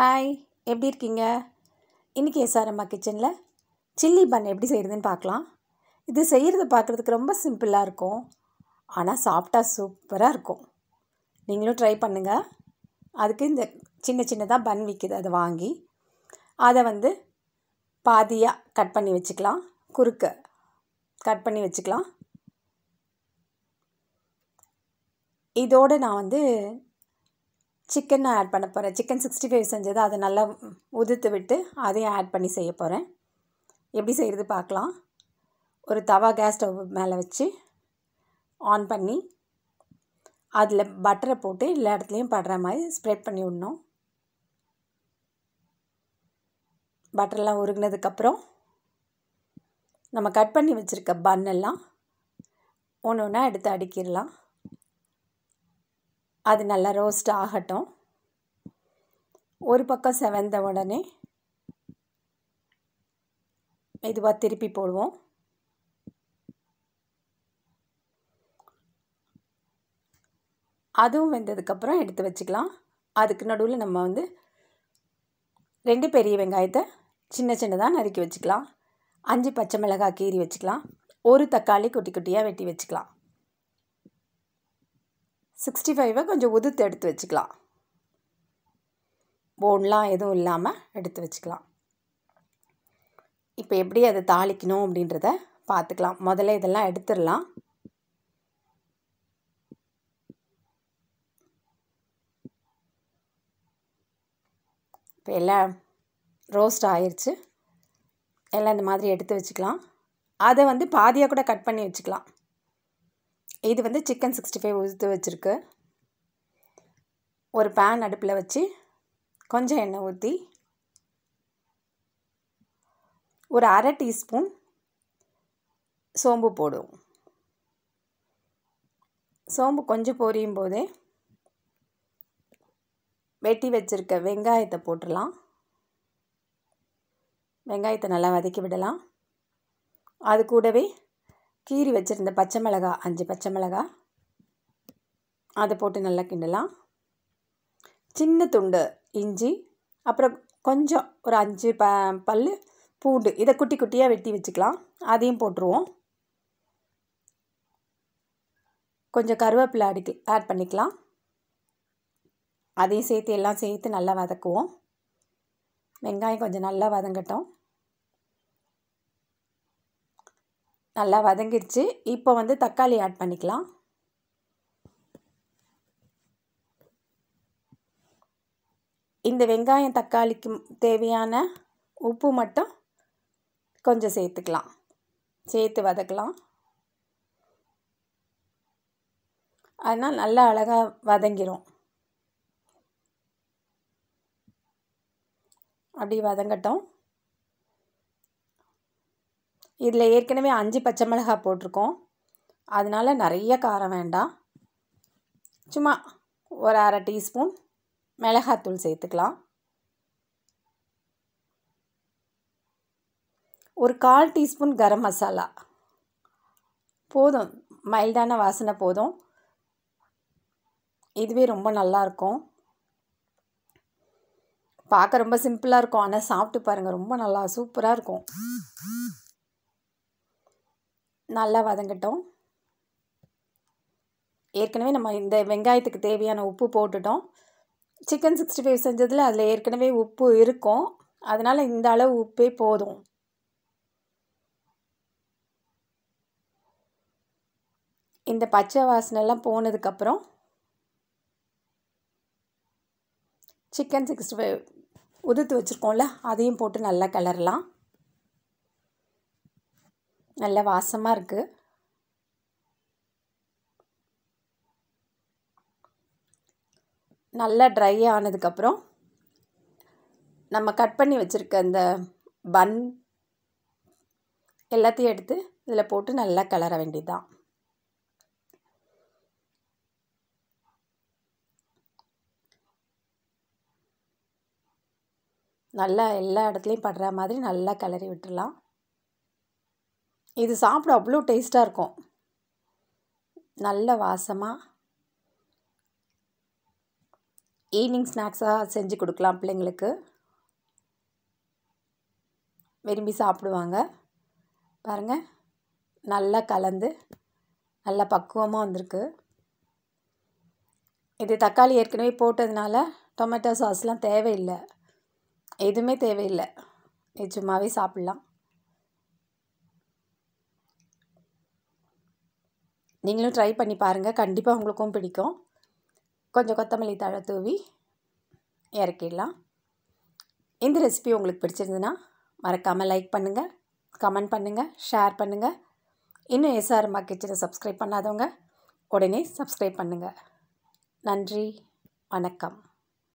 hi எப்படி இருக்கீங்க இன்றைக்கி எஸ்ஆர்எம்மா கிச்சனில் சில்லி பன் எப்படி செய்கிறதுன்னு பார்க்கலாம் இது செய்கிறத பார்க்குறதுக்கு ரொம்ப சிம்பிளாக இருக்கும் ஆனால் சாஃப்டாக சூப்பராக இருக்கும் நீங்களும் ட்ரை பண்ணுங்கள் அதுக்கு இந்த சின்ன சின்னதாக பன் விற்கிது அதை வாங்கி அதை வந்து பாதியாக கட் பண்ணி வச்சுக்கலாம் குறுக்க கட் பண்ணி வச்சுக்கலாம் இதோடு நான் வந்து சிக்கன் நான் ஆட் பண்ண போகிறேன் சிக்கன் சிக்ஸ்டி ஃபைவ் செஞ்சது அதை நல்லா உதிர்த்து விட்டு அதையும் ஆட் பண்ணி செய்ய போகிறேன் எப்படி செய்கிறது பார்க்கலாம் ஒரு தவா கேஸ் ஸ்டவ் மேலே வச்சு ஆன் பண்ணி அதில் பட்டரை போட்டு எல்லா இடத்துலையும் படுற மாதிரி ஸ்ப்ரெட் பண்ணி விடணும் பட்டர்லாம் உருகினதுக்கப்புறம் நம்ம கட் பண்ணி வச்சுருக்க பன்னெல்லாம் ஒன்று ஒன்றா எடுத்து அடுக்கிடலாம் அது நல்லா ரோஸ்ட் ஆகட்டும் ஒரு பக்கம் செவந்த உடனே மெதுவாக திருப்பி போடுவோம் அதுவும் வெந்ததுக்கப்புறம் எடுத்து வச்சுக்கலாம் அதுக்கு நடுவில் நம்ம வந்து ரெண்டு பெரிய வெங்காயத்தை சின்ன சின்னதாக நறுக்கி வச்சுக்கலாம் அஞ்சு பச்சை மிளகாய் கீறி வச்சுக்கலாம் ஒரு தக்காளி குட்டி குட்டியாக வெட்டி வச்சுக்கலாம் சிக்ஸ்டி ஃபைவை கொஞ்சம் உதுத்து எடுத்து வச்சுக்கலாம் போன்லாம் எதுவும் இல்லாமல் எடுத்து வச்சுக்கலாம் இப்போ எப்படி அதை தாளிக்கணும் அப்படின்றத பார்த்துக்கலாம் முதல்ல இதெல்லாம் எடுத்துடலாம் இப்போ எல்லாம் ரோஸ்ட் ஆயிடுச்சு எல்லாம் இந்த மாதிரி எடுத்து வச்சுக்கலாம் அதை வந்து பாதியாக கூட கட் பண்ணி வச்சுக்கலாம் இது வந்து சிக்கன் சிக்ஸ்டி ஃபைவ் ஊற்றி வச்சுருக்கு ஒரு பேன் அடுப்பில் வச்சு கொஞ்சம் எண்ணெய் ஊற்றி ஒரு அரை டீஸ்பூன் சோம்பு போடுவோம் சோம்பு கொஞ்சம் பொரியும் போதே வெட்டி வச்சுருக்க வெங்காயத்தை போட்டுடலாம் வெங்காயத்தை நல்லா வதக்கி விடலாம் அது கூடவே கீறி வச்சுருந்த பச்சை மிளகா அஞ்சு பச்சை மிளகா அதை போட்டு நல்லா கிண்டலாம் சின்ன துண்டு இஞ்சி அப்புறம் கொஞ்சம் ஒரு அஞ்சு ப பல் பூண்டு இதை குட்டி குட்டியாக வெட்டி வச்சுக்கலாம் அதையும் போட்டுருவோம் கொஞ்சம் கருவேப்பிலை அடிக்க ஆட் பண்ணிக்கலாம் அதையும் சேர்த்து எல்லாம் சேர்த்து நல்லா வதக்குவோம் வெங்காயம் கொஞ்சம் நல்லா வதங்கட்டும் நல்லா வதங்கிடுச்சு இப்போ வந்து தக்காளி ஆட் பண்ணிக்கலாம் இந்த வெங்காயம் தக்காளிக்கு தேவையான உப்பு மட்டும் கொஞ்சம் சேர்த்துக்கலாம் சேர்த்து வதக்கலாம் அதனால் நல்லா அழகாக வதங்கிடும் அப்படி வதங்கட்டும் இதில் ஏற்கனவே அஞ்சு பச்சை மிளகாய் போட்டிருக்கோம் அதனால் நிறைய காரம் வேண்டாம் சும்மா ஒரு அரை டீஸ்பூன் மிளகாத்தூள் சேர்த்துக்கலாம் ஒரு கால் டீஸ்பூன் கரம் மசாலா போதும் மைல்டான வாசனை போதும் இதுவே ரொம்ப நல்லாயிருக்கும் பார்க்க ரொம்ப சிம்பிளாக இருக்கும் ஆனால் சாப்பிட்டு பாருங்கள் ரொம்ப நல்லா சூப்பராக இருக்கும் நல்லா வதங்கட்டும் ஏற்கனவே நம்ம இந்த வெங்காயத்துக்கு தேவையான உப்பு போட்டுட்டோம் சிக்கன் சிக்ஸ்டி ஃபைவ் செஞ்சதில் அதில் ஏற்கனவே உப்பு இருக்கும் அதனால் இந்த அளவு உப்பே போதும் இந்த பச்சை வாசனைலாம் போனதுக்கப்புறம் சிக்கன் சிக்ஸ்டி ஃபைவ் உதிர்த்து வச்சுருக்கோம்ல அதையும் போட்டு நல்லா கிளறலாம் நல்ல வாசமாக இருக்குது நல்லா ட்ரை ஆனதுக்கப்புறம் நம்ம கட் பண்ணி வச்சுருக்க அந்த பன் எல்லாத்தையும் எடுத்து இதில் போட்டு நல்லா கிளற வேண்டியதுதான் நல்லா எல்லா இடத்துலையும் படுற மாதிரி நல்லா கிளறி விட்டுடலாம் இது சாப்பிட அவ்வளோ டேஸ்ட்டாக இருக்கும் நல்ல வாசமாக ஈவினிங் ஸ்நாக்ஸாக செஞ்சு கொடுக்கலாம் பிள்ளைங்களுக்கு விரும்பி சாப்பிடுவாங்க பாருங்கள் நல்லா கலந்து நல்லா பக்குவமாக வந்திருக்கு இது தக்காளி ஏற்கனவே போட்டதுனால டொமேட்டோ சாஸ்லாம் தேவையில்லை எதுவுமே தேவையில்லை இது சும்மாவே சாப்பிட்லாம் நீங்களும் ட்ரை பண்ணி பாருங்கள் கண்டிப்பாக உங்களுக்கும் பிடிக்கும் கொஞ்சம் கொத்தமல்லி தழை தூவி இறக்கிடலாம் இந்த ரெசிபி உங்களுக்கு பிடிச்சிருந்ததுன்னா மறக்காமல் லைக் பண்ணுங்கள் கமெண்ட் பண்ணுங்கள் ஷேர் பண்ணுங்கள் இன்னும் எஸ்ஆர்மா கிச்சனை சப்ஸ்கிரைப் பண்ணாதவங்க உடனே சப்ஸ்கிரைப் பண்ணுங்கள் நன்றி வணக்கம்